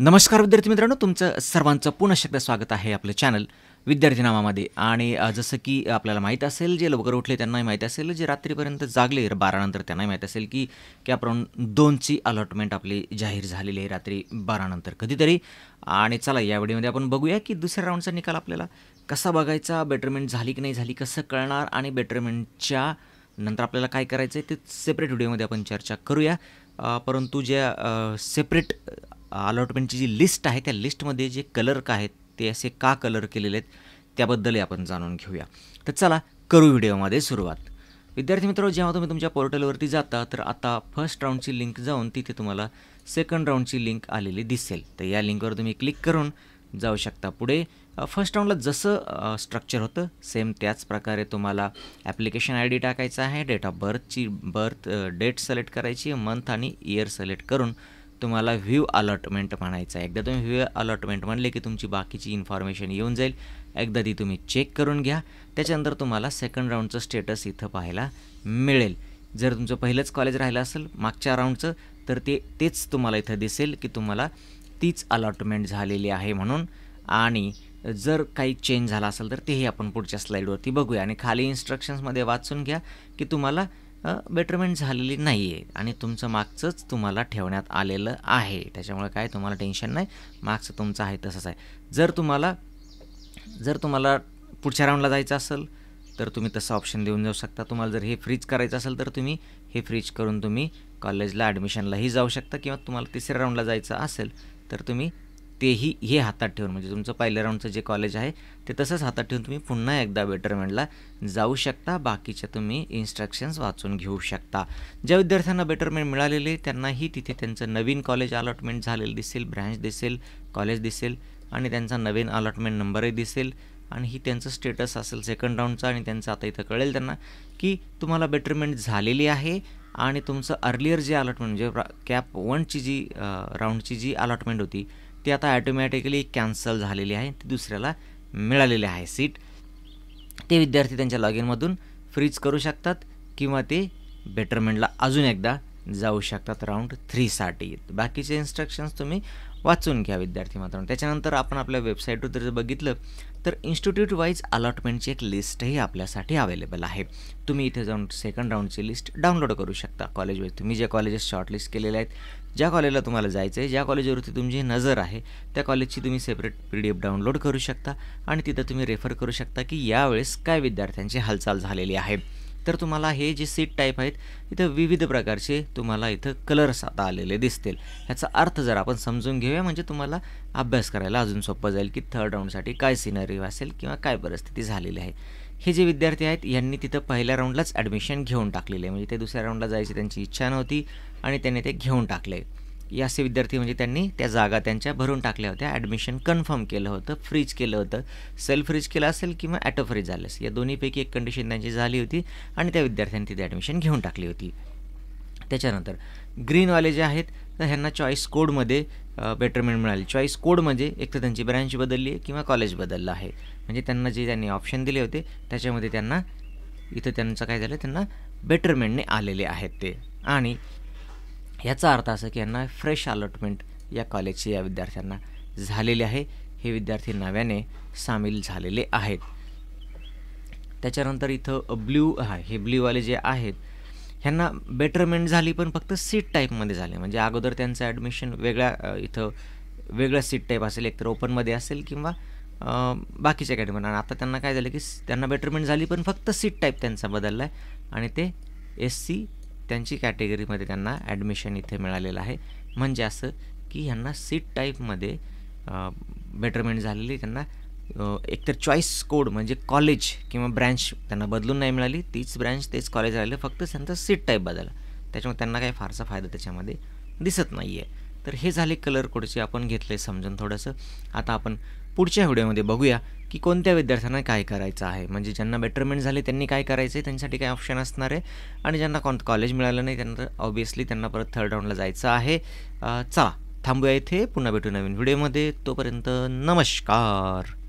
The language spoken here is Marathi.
नमस्कार विद्यार्थी मित्रांनो तुमचं सर्वांचं पुनः शब्द स्वागत आहे आपलं चॅनल विद्यार्थी नामामध्ये आणि जसं की आपल्याला माहीत असेल जे लवकर उठले त्यांनाही माहीत असेल जे रात्रीपर्यंत जागले बारानंतर त्यांनाही माहीत असेल की आपण दोनची अलॉटमेंट आपली जाहीर झालेली आहे रात्री बारानंतर कधीतरी आणि चला या व्हिडिओमध्ये आपण बघूया की दुसऱ्या राऊंडचा निकाल आपल्याला कसा बघायचा बेटरमेंट झाली की नाही झाली कसं कळणार आणि बेटरमेंटच्या नंतर आपल्याला काय करायचं आहे ते सेपरेट व्हिडिओमध्ये आपण चर्चा करूया परंतु ज्या सेपरेट अलॉटमेंटची जी लिस्ट आहे त्या लिस्टमध्ये जे कलर का आहेत ते असे का कलर केलेले आहेत त्याबद्दलही आपण जाणून घेऊया तर चला करू व्हिडिओमध्ये सुरुवात विद्यार्थी मित्रांनो जेव्हा तुम्ही तुमच्या पोर्टलवरती जाता तर आता फर्स्ट राऊंडची लिंक जाऊन तिथे तुम्हाला सेकंड राऊंडची लिंक आलेली दिसेल तर या लिंकवर तुम्ही क्लिक करून जाऊ शकता पुढे फर्स्ट राऊंडला जसं स्ट्रक्चर होतं सेम त्याच प्रकारे तुम्हाला ॲप्लिकेशन आय डी टाकायचं आहे डेट ऑफ बर्थची बर्थ डेट सिलेक्ट करायची मंथ आणि इयर सिलेक्ट करून तुम्हाला व्ह्यू अलॉटमेंट म्हणायचं आहे एकदा तुम्ही व्ह्यू अलॉटमेंट म्हणले की तुमची बाकीची इन्फॉर्मेशन येऊन जाईल एकदा ती तुम्ही चेक करून घ्या त्याच्यानंतर तुम्हाला सेकंड राऊंडचं स्टेटस इथं पाहायला मिळेल जर तुमचं पहिलंच कॉलेज राहिलं असेल मागच्या राऊंडचं तर ते तेच तुम्हाला इथं दिसेल की तुम्हाला तीच अलॉटमेंट झालेली आहे म्हणून आणि जर काही चेंज झाला असेल तर तेही आपण पुढच्या स्लाईडवरती बघूया आणि खाली इन्स्ट्रक्शन्समध्ये वाचून घ्या की तुम्हाला बेटरमेंट झालेली नाही आहे आणि तुमचं मागचंच तुम्हाला ठेवण्यात आलेलं आहे त्याच्यामुळे काय तुम्हाला टेन्शन नाही मार्क्स तुमचं आहे तसंच आहे जर तुम्हाला जर तुम्हाला पुढच्या राऊंडला जायचं असेल तर तुम्ही तसं ऑप्शन देऊन जाऊ शकता तुम्हाला जर हे फ्रीज करायचं असेल तर तुम्ही हे फ्रीज करून तुम्ही कॉलेजला ॲडमिशनलाही जाऊ शकता किंवा तुम्हाला तिसऱ्या राऊंडला जायचं असेल तर तुम्ही तेही हे हातात ठेवून म्हणजे तुमचं पहिल्या राऊंडचं जे कॉलेज आहे ते तसंच हातात ठेवून तुम्ही पुन्हा एकदा बेटरमेंटला जाऊ शकता बाकीच्या तुम्ही इन्स्ट्रक्शन्स वाचून घेऊ शकता ज्या विद्यार्थ्यांना बेटरमेंट मिळालेले त्यांनाही तिथे त्यांचं नवीन कॉलेज अलॉटमेंट झालेलं दिसेल ब्रँच दिसेल कॉलेज दिसेल आणि त्यांचा नवीन अलॉटमेंट नंबरही दिसेल आणि ही त्यांचं स्टेटस असेल सेकंड राऊंडचं आणि त्यांचं आता इथं कळेल त्यांना की तुम्हाला बेटरमेंट झालेली आहे आणि तुमचं अर्लियर जे अलॉटमेंट म्हणजे कॅप वनची जी राऊंडची जी अलॉटमेंट होती ती आता ॲटोमॅटिकली कॅन्सल झालेली आहे ती दुसऱ्याला मिळालेली आहे सीट ते विद्यार्थी त्यांच्या लॉग इनमधून फ्रीज करू शकतात किंवा ते बेटरमेंटला अजून एकदा जाऊ शकतात राऊंड थ्रीसाठी बाकीचे इन्स्ट्रक्शन्स तुम्ही वाचून घ्या विद्यार्थी मात्र त्याच्यानंतर आपण आपल्या वेबसाईटवर जर बघितलं तर इन्स्टिट्यूट वाईज अलॉटमेंटची एक लिस्टही आपल्यासाठी अवेलेबल आहे तुम्ही इथे जाऊन सेकंड राऊंडची लिस्ट डाउनलोड करू शकता कॉलेज तुम्ही जे कॉलेजेस शॉर्टलिस्ट केलेले आहेत ज्या कॉलेजला तुम्हाला जायचं आहे ज्या कॉलेजवरती तुमची नजर आहे त्या कॉलेजची तुम्ही separate P D F download करू शकता आणि तिथं तुम्ही रेफर करू शकता की यावेळेस काय विद्यार्थ्यांची हालचाल झालेली आहे तर तुम्हाला हे जे सीट टाईप आहेत इथं विविध प्रकारचे तुम्हाला इथं कलर्स आता आलेले दिसतील ह्याचा अर्थ जर आपण समजून घेऊया म्हणजे तुम्हाला अभ्यास करायला अजून सोपं जाईल की थर्ड राऊंडसाठी काय सिनरी असेल किंवा काय परिस्थिती झालेली आहे हे जे विद्यार्थी आहेत यांनी तिथं पहिल्या राऊंडलाच ॲडमिशन घेऊन टाकलेलं आहे म्हणजे ते दुसऱ्या राऊंडला जायची त्यांची इच्छा नव्हती आणि त्यांनी ते घेऊन टाकले या असे विद्यार्थी म्हणजे त्यांनी त्या जागा त्यांच्या भरून टाकल्या होत्या ॲडमिशन कन्फर्म केलं होतं फ्रीज केलं होतं सेल्फ फ्रीज केलं असेल किंवा ॲटो फ्रीज झालं असेल या दोन्हीपैकी एक कंडिशन त्यांची झाली होती आणि त्या विद्यार्थ्यांनी तिथे ॲडमिशन घेऊन टाकली होती त्याच्यानंतर ग्रीनवाले जे आहेत तर ह्यांना चॉईस कोडमध्ये बेटरमेंट मिळाली चॉईस कोड म्हणजे एक तर त्यांची ब्रँच बदलली आहे किंवा कॉलेज बदललं आहे म्हणजे त्यांना जे त्यांनी ऑप्शन दिले होते त्याच्यामध्ये त्यांना इथं त्यांचं काय झालं त्यांना बेटरमेंटने आलेले आहेत ते आणि याचा अर्थ असा की यांना फ्रेश अलॉटमेंट या कॉलेजचे या विद्यार्थ्यांना झालेले आहे हे विद्यार्थी नव्याने सामील झालेले आहेत त्याच्यानंतर इथं ब्ल्यू हा हे ब्ल्यूवाले जे आहेत ह्यांना बेटरमेंट झाली पण फक्त सीट टाईपमध्ये झाले म्हणजे अगोदर त्यांचं ॲडमिशन वेगळ्या इथं वेगळं सीट टाईप असेल एकतर ओपनमध्ये असेल किंवा बाकीच्या कॅटेगरीमध्ये आणि आता त्यांना काय झालं की त्यांना बेटरमेंट झाली पण फक्त सीट टाईप त्यांचा बदलला आहे आणि ते एस सी त्यांची कॅटेगरीमध्ये त्यांना ॲडमिशन इथे मिळालेलं आहे म्हणजे असं की ह्यांना सीट टाईपमध्ये बेटरमेंट झालेली त्यांना एकतर चॉईस कोड म्हणजे कॉलेज किंवा ब्रँच त्यांना बदलून नाही मिळाली तीच ब्रँच तेच कॉलेज राहिले फक्त त्यांचा सीट टाईप बदलला त्याच्यामुळे त्यांना काही फारसा फायदा त्याच्यामध्ये दिसत नाही आहे तर हे झाले कलर कोडचे आपण घेतले समजून थोडंसं आता आपण पुढच्या व्हिडिओमध्ये बघूया की कोणत्या विद्यार्थ्यांना काय करायचं आहे म्हणजे ज्यांना बेटरमेंट झाले त्यांनी काय करायचं आहे त्यांच्यासाठी काय ऑप्शन असणार आहे आणि ज्यांना कोण कॉलेज मिळालं नाही त्यांना ऑब्वियसली त्यांना परत थर्ड राऊंडला जायचं आहे चला थांबूया इथे पुन्हा भेटू नवीन व्हिडिओमध्ये तोपर्यंत नमस्कार